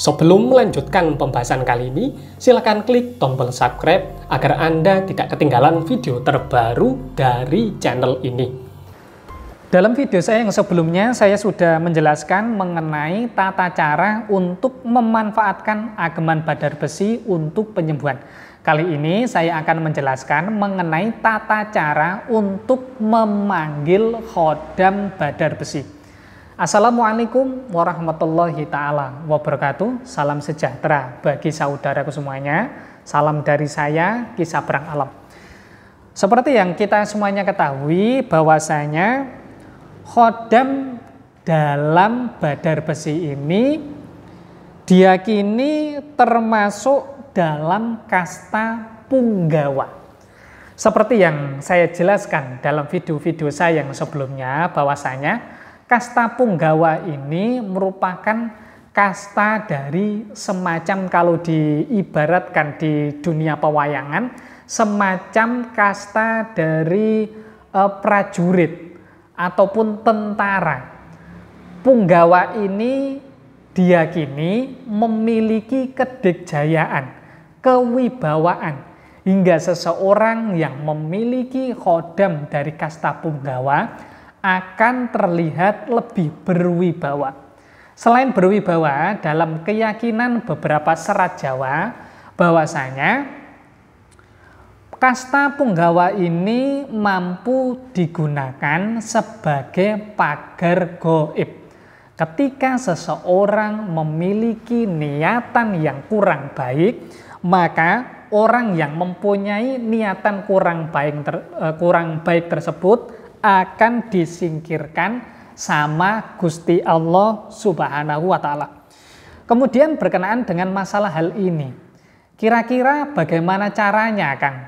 Sebelum melanjutkan pembahasan kali ini, silakan klik tombol subscribe agar Anda tidak ketinggalan video terbaru dari channel ini. Dalam video saya yang sebelumnya, saya sudah menjelaskan mengenai tata cara untuk memanfaatkan ageman badar besi untuk penyembuhan. Kali ini saya akan menjelaskan mengenai tata cara untuk memanggil khodam badar besi. Assalamualaikum warahmatullahi taala wabarakatuh. Salam sejahtera bagi saudaraku semuanya. Salam dari saya Kisah Perang Alam. Seperti yang kita semuanya ketahui bahwasanya khodam dalam Badar Besi ini diakini termasuk dalam kasta punggawa. Seperti yang saya jelaskan dalam video-video saya yang sebelumnya bahwasanya kasta punggawa ini merupakan kasta dari semacam kalau diibaratkan di dunia pewayangan semacam kasta dari e, prajurit ataupun tentara. Punggawa ini diyakini memiliki kedikjayaan, kewibawaan, hingga seseorang yang memiliki khodam dari kasta punggawa akan terlihat lebih berwibawa. Selain berwibawa, dalam keyakinan beberapa serat Jawa, bahwasanya kasta punggawa ini mampu digunakan sebagai pagar goib. Ketika seseorang memiliki niatan yang kurang baik, maka orang yang mempunyai niatan kurang baik ter, eh, kurang baik tersebut akan disingkirkan sama Gusti Allah Subhanahu wa taala. Kemudian berkenaan dengan masalah hal ini, kira-kira bagaimana caranya Kang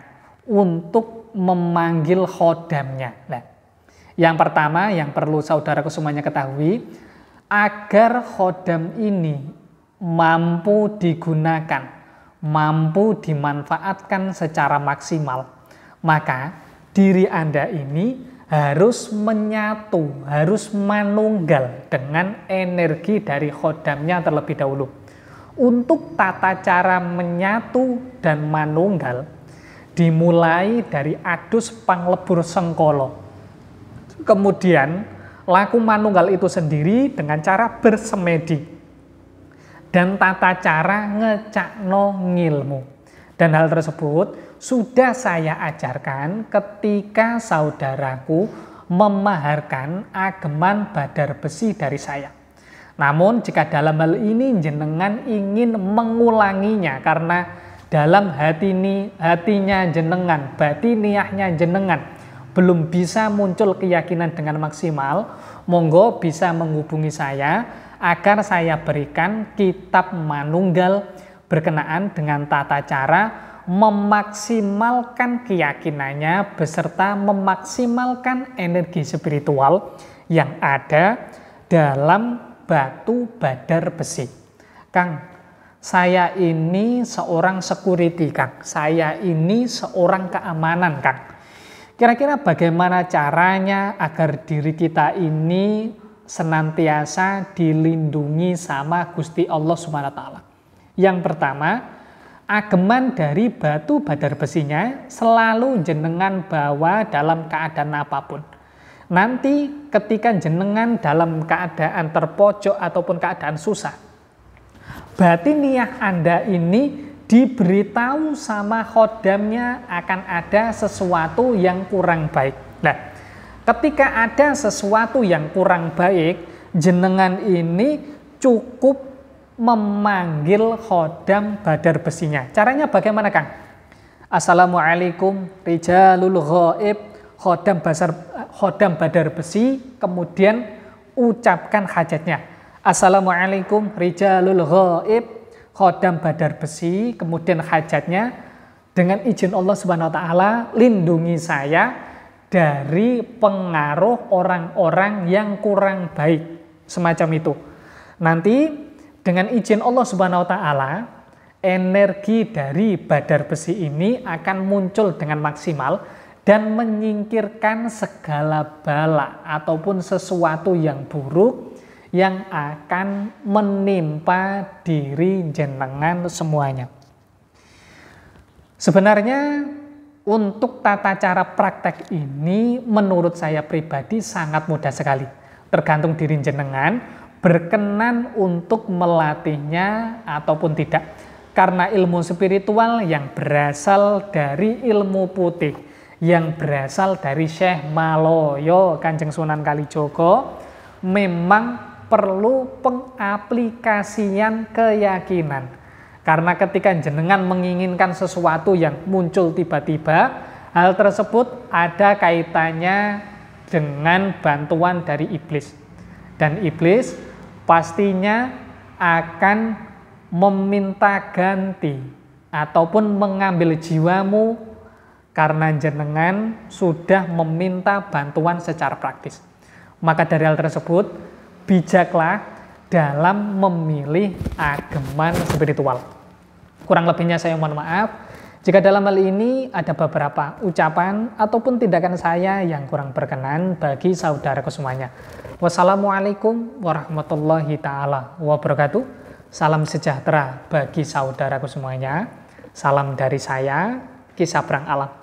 untuk memanggil khodamnya? Nah, yang pertama yang perlu saudara semuanya ketahui, agar khodam ini mampu digunakan, mampu dimanfaatkan secara maksimal, maka diri Anda ini harus menyatu, harus manunggal dengan energi dari khodamnya terlebih dahulu. Untuk tata cara menyatu dan manunggal dimulai dari adus panglebur sengkolo. Kemudian laku manunggal itu sendiri dengan cara bersemedi dan tata cara ngecakno ngilmu. Dan hal tersebut sudah saya ajarkan ketika saudaraku memaharkan ageman badar besi dari saya. Namun jika dalam hal ini jenengan ingin mengulanginya karena dalam hati ini hatinya jenengan, batiniahnya jenengan belum bisa muncul keyakinan dengan maksimal, monggo bisa menghubungi saya agar saya berikan kitab manunggal berkenaan dengan tata cara memaksimalkan keyakinannya beserta memaksimalkan energi spiritual yang ada dalam batu badar besi. Kang, saya ini seorang security, Kang. Saya ini seorang keamanan, Kang. Kira-kira bagaimana caranya agar diri kita ini senantiasa dilindungi sama Gusti Allah Subhanahu wa taala? Yang pertama, ageman dari batu badar besinya selalu jenengan bawa dalam keadaan apapun. Nanti ketika jenengan dalam keadaan terpojok ataupun keadaan susah, batiniah Anda ini diberitahu sama khodamnya akan ada sesuatu yang kurang baik. Nah, ketika ada sesuatu yang kurang baik, jenengan ini cukup memanggil khodam badar besinya. Caranya bagaimana Kang? Assalamualaikum rijalul ghaib khodam basar khodam badar besi kemudian ucapkan hajatnya. Assalamualaikum rijalul ghaib khodam badar besi kemudian hajatnya dengan izin Allah Subhanahu wa taala lindungi saya dari pengaruh orang-orang yang kurang baik semacam itu. Nanti dengan izin Allah Subhanahu wa taala, energi dari badar besi ini akan muncul dengan maksimal dan menyingkirkan segala bala ataupun sesuatu yang buruk yang akan menimpa diri jenengan semuanya. Sebenarnya untuk tata cara praktek ini menurut saya pribadi sangat mudah sekali. Tergantung diri jenengan berkenan untuk melatihnya ataupun tidak. Karena ilmu spiritual yang berasal dari ilmu putih, yang berasal dari Syekh Maloyo Kanjeng Sunan Kalijogo, memang perlu pengaplikasian keyakinan. Karena ketika jenengan menginginkan sesuatu yang muncul tiba-tiba, hal tersebut ada kaitannya dengan bantuan dari iblis. Dan iblis pastinya akan meminta ganti ataupun mengambil jiwamu karena jenengan sudah meminta bantuan secara praktis. Maka dari hal tersebut, bijaklah dalam memilih ageman spiritual. Kurang lebihnya saya mohon maaf. Jika dalam hal ini ada beberapa ucapan ataupun tindakan saya yang kurang berkenan bagi saudara kesemuanya. Wassalamualaikum warahmatullahi taala wabarakatuh. Salam sejahtera bagi saudaraku semuanya. Salam dari saya, Kisah Perang Alam.